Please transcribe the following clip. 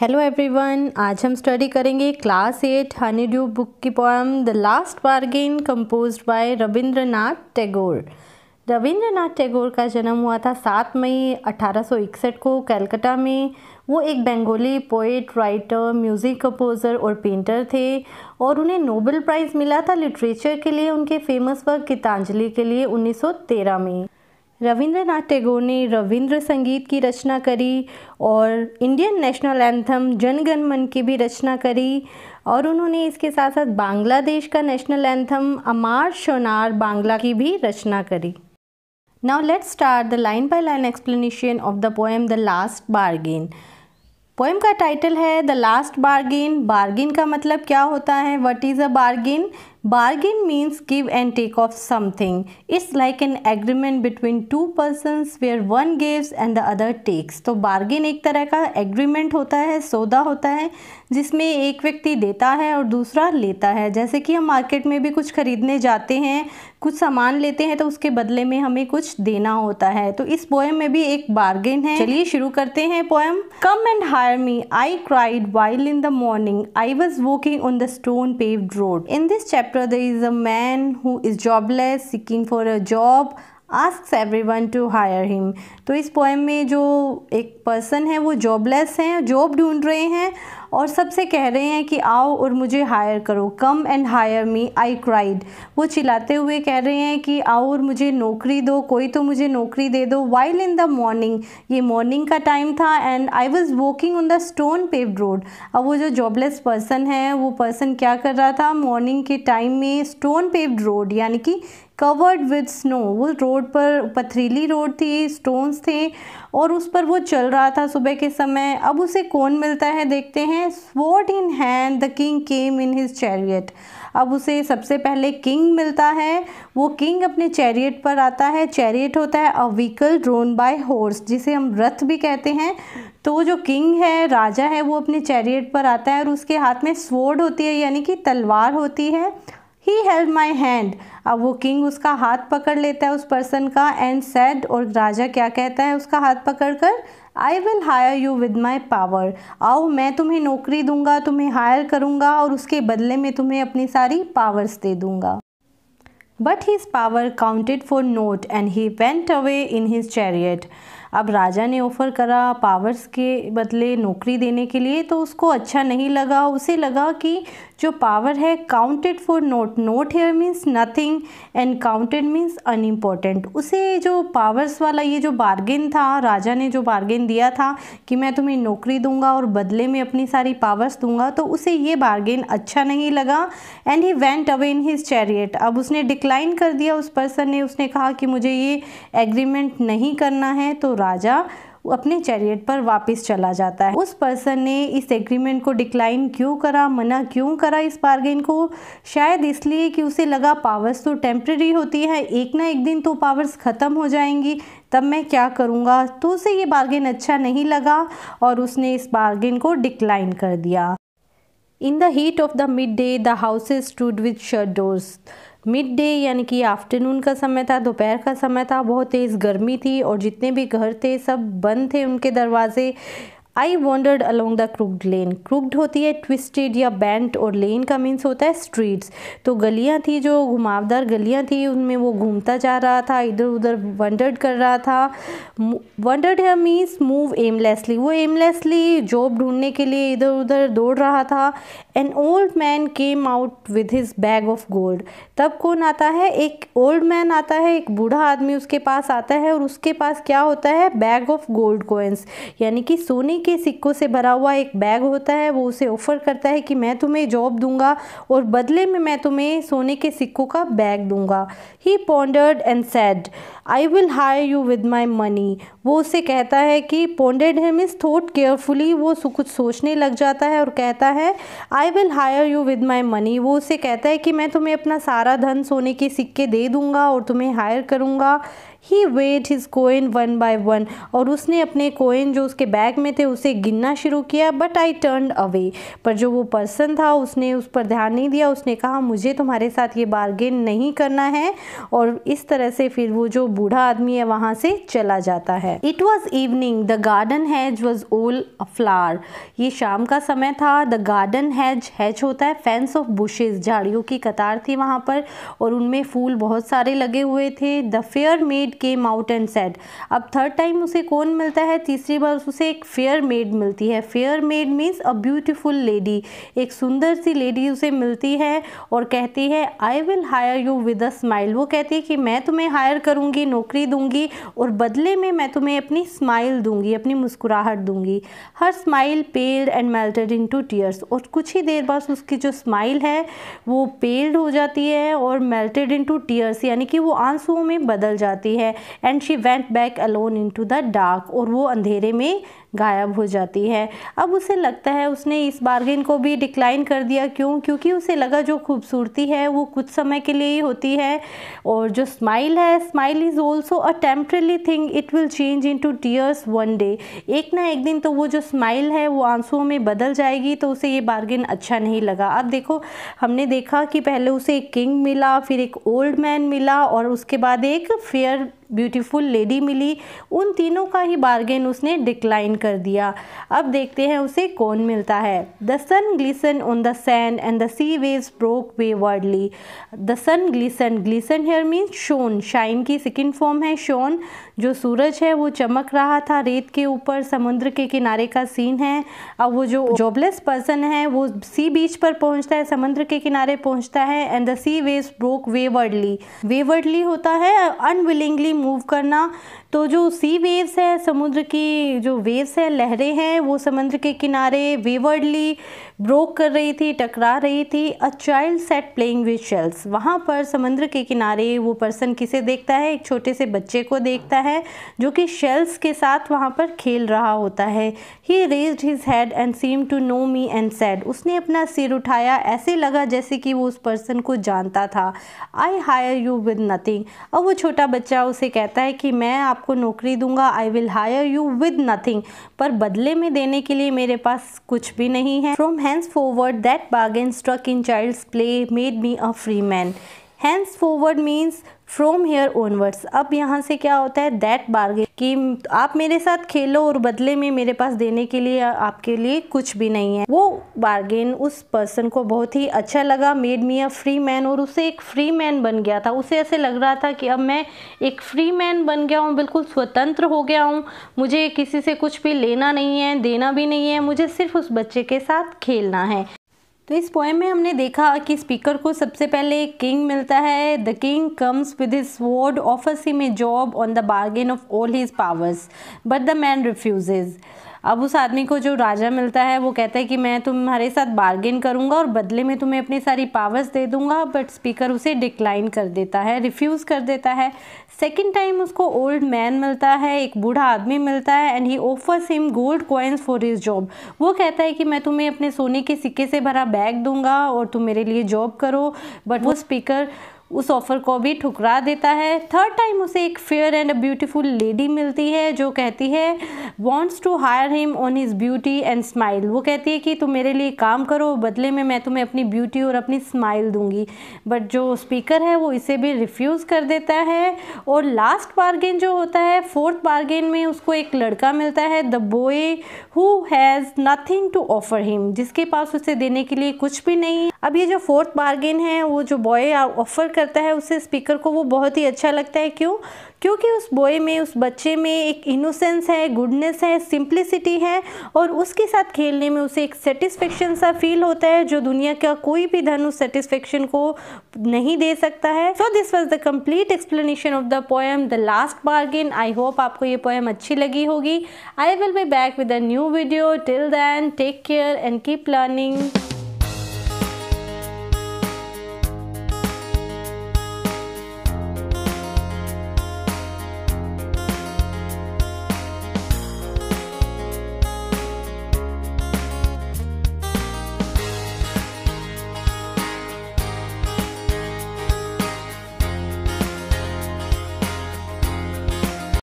Hello everyone आज हम study करेंगे class eight honeydew book की poem the last bargain compose by Rabindranath Tagore Rabindranath Tagore का जन्म हुआ था सात मई 1861 को कलकत्ता में वो एक Bengali poet writer music composer और पेंटर थे और उन्हें नोबेल प्राइज़ मिला था लिटरेचर के लिए उनके फेमस वर्क गीतांजलि के लिए 1913 में रविंद्रनाथ टैगोर ने रविंद्र संगीत की रचना करी और इंडियन नेशनल एंथम जनगण मन की भी रचना करी और उन्होंने इसके साथ साथ बांग्लादेश का नेशनल एंथम अमार शोनार बांग्ला की भी रचना करी now let start the line by line explanation of the poem the last bargain poem का टाइटल है द लास्ट बारगेन बारगेन का मतलब क्या होता है what is a bargain bargain means give and take of something it's like an agreement between two persons where one gives and the other takes तो bargain एक तरह का agreement होता है सौदा होता है जिसमें एक व्यक्ति देता है और दूसरा लेता है जैसे कि हम मार्केट में भी कुछ ख़रीदने जाते हैं कुछ सामान लेते हैं तो उसके बदले में हमें कुछ देना होता है तो इस पोएम में भी एक बार्गेन है चलिए शुरू करते हैं poem come and hire me I cried while in the morning I was walking on the stone paved road in this chapter the is a man who is jobless seeking for a job asks everyone to hire him तो इस poem में जो एक person है वो jobless हैं job ढूंढ रहे हैं और सबसे कह रहे हैं कि आओ और मुझे हायर करो come and hire me I cried वो चिल्लाते हुए कह रहे हैं कि आओ और मुझे नौकरी दो कोई तो मुझे नौकरी दे दो वाइल इन द मॉर्निंग ये मॉर्निंग का टाइम था and I was walking on the stone paved road अब वो जो जॉबलेस पर्सन है वो पर्सन क्या कर रहा था मॉर्निंग के टाइम में स्टोन पेव्ड रोड यानी कि कवर्ड विद स्नो वो रोड पर पथरीली रोड थी स्टोन्स थे और उस पर वो चल रहा था सुबह के समय अब उसे कौन मिलता है देखते हैं sword in hand the king came in his chariot अब उसे सबसे पहले किंग मिलता है वो किंग अपने चैरियट पर आता है चैरियट होता है a vehicle drawn by horse जिसे हम रथ भी कहते हैं तो जो किंग है राजा है वो अपने चैरियट पर आता है और उसके हाथ में स्वॉर्ड होती है यानी कि तलवार होती है ही हेल्ड माई हैंड अब वो किंग उसका हाथ पकड़ लेता है उस पर्सन का एंड सेड और राजा क्या कहता है उसका हाथ पकड़ कर I will hire you with my power आओ मैं तुम्हें नौकरी दूंगा तुम्हें हायर करूंगा और उसके बदले में तुम्हें अपनी सारी पावर्स दे दूंगा but his power counted for nought and he went away in his chariot अब राजा ने ऑफ़र करा पावर्स के बदले नौकरी देने के लिए तो उसको अच्छा नहीं लगा उसे लगा कि जो पावर है counted for nought nought here means nothing and counted means unimportant उसे जो पावर्स वाला ये जो बार्गेन था राजा ने जो बार्गेन दिया था कि मैं तुम्हें नौकरी दूंगा और बदले में अपनी सारी पावर्स दूंगा तो उसे ये बार्गेन अच्छा नहीं लगा and he went away in his chariot अब उसने डिक्लाइन कर दिया उस पर्सन ने उसने कहा कि मुझे ये एग्रीमेंट नहीं करना है तो राजा अपने चैरियट पर वापस चला जाता है उस पर्सन ने इस एग्रीमेंट को डिक्लाइन क्यों करा मना क्यों करा इस बार्गेन को शायद इसलिए कि उसे लगा पावर्स तो टेम्प्रेरी होती है एक ना एक दिन तो पावर्स ख़त्म हो जाएंगी तब मैं क्या करूँगा तो उसे ये बार्गेन अच्छा नहीं लगा और उसने इस बार्गेन को डिक्लाइन कर दिया In the heat of the midday, the houses stood with shut doors. Midday यानी कि आफ्टरनून का समय था दोपहर का समय था बहुत तेज़ गर्मी थी और जितने भी घर थे सब बंद थे उनके दरवाज़े I wandered along the crooked lane crooked होती है ट्विस्टेड या बैंट और लेन का मीन्स होता है स्ट्रीट्स तो गलियाँ थी जो घुमावदार गलियाँ थी उनमें वो घूमता जा रहा था इधर उधर वंडर्ड कर रहा था वंडर्ड है मीन्स मूव एमलेसली वो एमलेसली जॉब ढूंढने के लिए इधर उधर दौड़ रहा था an old man came out with his bag of gold तब कौन आता है एक ओल्ड मैन आता है एक बूढ़ा आदमी उसके पास आता है और उसके पास क्या होता है बैग ऑफ गोल्ड कोइंस यानी कि सोने के सिक्कों से भरा हुआ एक बैग होता है वो उसे ऑफ़र करता है कि मैं तुम्हें जॉब दूंगा और बदले में मैं तुम्हें सोने के सिक्कों का बैग दूंगा he pondered and said I will hire you with my money वो उसे कहता है कि pondered him is thought carefully वो कुछ सोचने लग जाता है और कहता है I will hire you with my money वो उसे कहता है कि मैं तुम्हें अपना सारा धन सोने के सिक्के दे दूँगा और तुम्हें हायर करूँगा he weighed his coin one by one और उसने अपने कोइन जो उसके बैग में थे उसे गिनना शुरू किया बट आई टर्न अवे पर जो वो पर्सन था उसने उस पर ध्यान नहीं दिया उसने कहा मुझे तुम्हारे साथ ये बार्गेन नहीं करना है और इस तरह से फिर वो जो बूढ़ा आदमी है वहाँ से चला जाता है it was evening the garden hedge was all flower ये शाम का समय था द गार्डन हैज हैज होता है फैंस ऑफ बुशेज झाड़ियों की कतार थी वहाँ पर और उनमें फूल बहुत सारे लगे हुए थे the fair maid came out and said अब थर्ड टाइम उसे कौन मिलता है तीसरी बार उसे एक फेयर मेड मिलती है fair maid means a beautiful lady एक सुंदर सी लेडी उसे मिलती है और कहती है I will hire you with a smile वो कहती है कि मैं तुम्हें हायर करूँगी नौकरी दूंगी और बदले में मैं तुम्हें अपनी स्माइल दूंगी अपनी मुस्कुराहट दूंगी her smile paled and melted into tears और कुछ ही देर बाद उसकी जो स्माइल है वो पेल्ड हो जाती है और मेल्टेड इन टू टीयर्स यानी कि वो आंसुओं में बदल जाती है and she went back alone into the dark और वो अंधेरे में गायब हो जाती है अब उसे लगता है उसने इस बार्गेन को भी डिक्लाइन कर दिया क्यों क्योंकि उसे लगा जो खूबसूरती है वो कुछ समय के लिए ही होती है और जो स्माइल है smile is also a temporary thing it will change into tears one day एक ना एक दिन तो वो जो स्माइल है वो आंसुओं में बदल जाएगी तो उसे ये बार्गेन अच्छा नहीं लगा अब देखो हमने देखा कि पहले उसे एक किंग मिला फिर एक ओल्ड मैन मिला और उसके बाद एक फेयर ब्यूटीफुल लेडी मिली उन तीनों का ही बार्गेन उसने डिक्लाइन कर दिया अब देखते हैं उसे कौन मिलता है the sun glisten on the sand and the sea waves broke waywardly the sun glisten glisten here means shone shine की सेकेंड फॉर्म है शोन जो सूरज है वो चमक रहा था रेत के ऊपर समुद्र के किनारे का सीन है अब वो जो जॉबलेस पर्सन है वो सी बीच पर पहुंचता है समुद्र के किनारे पहुंचता है and the sea waves broke waywardly waywardly होता है अनविलिंगली मूव करना तो जो सी वेव्स है समुद्र की जो वेव्स है लहरें हैं वो समुद्र के किनारे वेवर्डली ब्रोक कर रही थी टकरा रही थी a child sat playing with shells वहाँ पर समुद्र के किनारे वो पर्सन किसे देखता है एक छोटे से बच्चे को देखता है जो कि शेल्स के साथ वहाँ पर खेल रहा होता है he raised his head and seem to know me and said उसने अपना सिर उठाया ऐसे लगा जैसे कि वो उस पर्सन को जानता था I hire you with nothing अब वो छोटा बच्चा उसे कहता है कि मैं आप आपको नौकरी दूंगा I will hire you with nothing पर बदले में देने के लिए मेरे पास कुछ भी नहीं है from hence forward that bargain struck in child play made me a free man hands forward means from here onwards अब यहाँ से क्या होता है दैट बार्गेन कि आप मेरे साथ खेलो और बदले में मेरे पास देने के लिए आपके लिए कुछ भी नहीं है वो बार्गेन उस पर्सन को बहुत ही अच्छा लगा made me a free man और उसे एक फ्री मैन बन गया था उसे ऐसे लग रहा था कि अब मैं एक फ्री मैन बन गया हूँ बिल्कुल स्वतंत्र हो गया हूँ मुझे किसी से कुछ भी लेना नहीं है देना भी नहीं है मुझे सिर्फ उस बच्चे के साथ खेलना है तो इस पोएम में हमने देखा कि स्पीकर को सबसे पहले किंग मिलता है the king comes with his word offers him a job on the bargain of all his powers but the man refuses अब उस आदमी को जो राजा मिलता है वो कहता है कि मैं तुम्हारे साथ बार्गेन करूंगा और बदले में तुम्हें अपनी सारी पावर्स दे दूंगा बट स्पीकर उसे डिक्लाइन कर देता है रिफ्यूज़ कर देता है सेकेंड टाइम उसको ओल्ड मैन मिलता है एक बूढ़ा आदमी मिलता है and he offer some gold coins for his job वो कहता है कि मैं तुम्हें अपने सोने के सिक्के से भरा बैग दूंगा और तुम मेरे लिए जॉब करो बट वो स्पीकर उस ऑफ़र को भी ठुकरा देता है थर्ड टाइम उसे एक फेयर एंड ब्यूटीफुल लेडी मिलती है जो कहती है wants to hire him on his beauty and smile वो कहती है कि तुम मेरे लिए काम करो बदले में मैं तुम्हें अपनी ब्यूटी और अपनी स्माइल दूंगी बट जो स्पीकर है वो इसे भी रिफ्यूज़ कर देता है और लास्ट बार्गेन जो होता है फोर्थ बार्गेन में उसको एक लड़का मिलता है the boy who has nothing to offer him जिसके पास उसे देने के लिए कुछ भी नहीं अब ये जो फोर्थ बार्गेन है वो जो बॉय ऑफर करता है उसे स्पीकर को वो बहुत ही अच्छा लगता है क्यों क्योंकि उस बॉय में उस बच्चे में एक इनोसेंस है गुडनेस है सिंप्लिसिटी है और उसके साथ खेलने में उसे एक सेटिस्फेक्शन सा फील होता है जो दुनिया का कोई भी धन उस सेटिस्फेक्शन को नहीं दे सकता है so this was the complete explanation of the poem the last bargain I hope आपको ये पोएम अच्छी लगी होगी I will be back with a new video till then take care and keep learning